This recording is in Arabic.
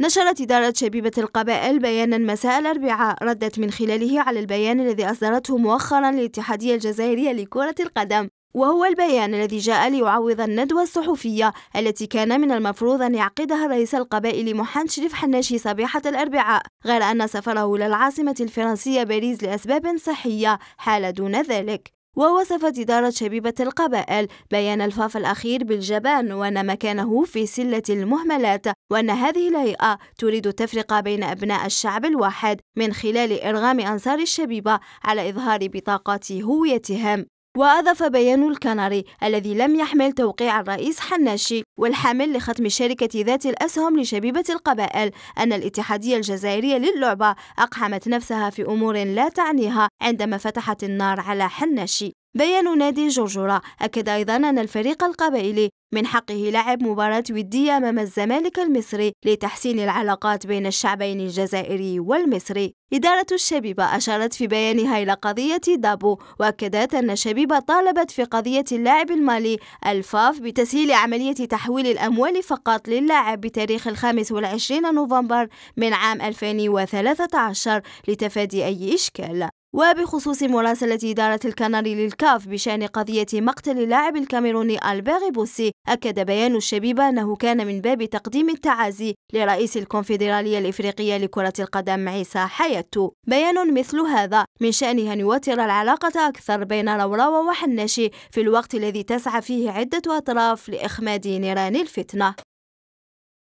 نشرت إدارة شبيبة القبائل بيانا مساء الأربعاء ردت من خلاله على البيان الذي أصدرته مؤخرا الاتحادية الجزائرية لكرة القدم وهو البيان الذي جاء ليعوض الندوة الصحفية التي كان من المفروض أن يعقدها رئيس القبائل محمد شريف حناشي صباحة الأربعاء غير أن سفره إلى العاصمة الفرنسية باريس لأسباب صحية حال دون ذلك ووصفت إدارة شبيبة القبائل بيان الفاف الأخير بالجبان وأن مكانه في سلة المهملات وأن هذه الهيئة تريد التفرقة بين أبناء الشعب الواحد من خلال إرغام أنصار الشبيبة على إظهار بطاقات هويتهم وأضاف بيان الكناري الذي لم يحمل توقيع الرئيس حناشي والحامل لختم شركة ذات الأسهم لشبيبة القبائل أن الاتحادية الجزائرية للعبة أقحمت نفسها في أمور لا تعنيها عندما فتحت النار على حناشي بيان نادي جرجرة أكد أيضا أن الفريق القبائلي من حقه لعب مباراة ودية أمام الزمالك المصري لتحسين العلاقات بين الشعبين الجزائري والمصري إدارة الشبيبة أشارت في بيانها إلى قضية دابو وأكدت أن الشبيبة طالبت في قضية اللاعب المالي الفاف بتسهيل عملية تحويل الأموال فقط للاعب بتاريخ الخامس والعشرين نوفمبر من عام 2013 لتفادي أي إشكال وبخصوص مراسلة إدارة الكناري للكاف بشأن قضية مقتل اللاعب الكاميروني ألبير بوسي أكد بيان الشبيبة أنه كان من باب تقديم التعازي لرئيس الكونفدرالية الإفريقية لكرة القدم عيسى حياتو بيان مثل هذا من شأنه أن يوتر العلاقة أكثر بين روراوة وحناشي في الوقت الذي تسعى فيه عدة أطراف لإخماد نيران الفتنة